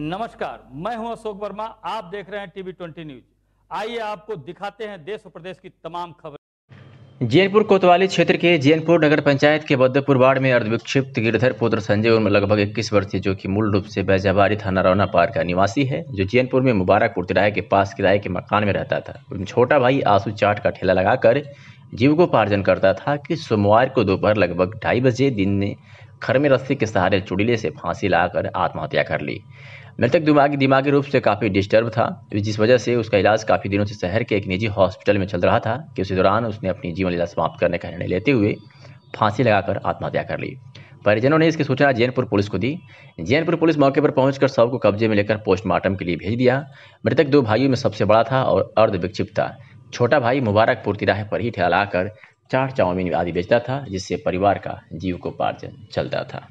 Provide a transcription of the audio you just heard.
नमस्कार मैं हूं अशोक वर्मा आप देख रहे हैं टीवी ट्वेंटी न्यूज आइए आपको दिखाते हैं देश और प्रदेश की तमाम खबर जैनपुर कोतवाली क्षेत्र के जैनपुर नगर पंचायत के बद्धपुर वार्ड में अर्धविक्षिप्त गिरधर पुत्र संजय उम्र लगभग 21 वर्षीय जो कि मूल रूप से बैजाबारी थाना रौना पार का निवासी है जो जैनपुर में मुबारकपुर तिराए के पास किराए के मकान में रहता था छोटा भाई आंसू चाट का ठेला लगाकर जीवकोपार्जन करता था कि सोमवार को दोपहर लगभग ढाई बजे दिन में घर में रस्सी के सहारे चुड़ीले से फांसी लाकर आत्महत्या कर ली मृतक दिमागी दिमागी रूप से काफ़ी डिस्टर्ब था जिस वजह से उसका इलाज काफ़ी दिनों से शहर के एक निजी हॉस्पिटल में चल रहा था कि उसी दौरान उसने अपनी जीवन लीला समाप्त करने का निर्णय लेते हुए फांसी लगाकर आत्महत्या कर ली परिजनों ने इसकी सूचना जैनपुर पुलिस को दी जैनपुर पुलिस मौके पर पहुंचकर सब को कब्जे में लेकर पोस्टमार्टम के लिए भेज दिया मृतक दो भाइयों में सबसे बड़ा था और अर्धविक्षिप्त था छोटा भाई मुबारकपुर तिराहे पर ही ठहलाकर चाट चाउमीन आदि बेचता था जिससे परिवार का जीव को पार्जन चलता था